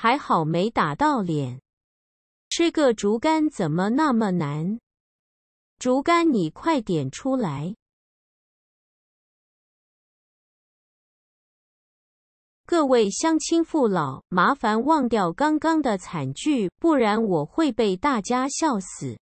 还好没打到脸，吃个竹竿怎么那么难？竹竿，你快点出来！各位乡亲父老，麻烦忘掉刚刚的惨剧，不然我会被大家笑死。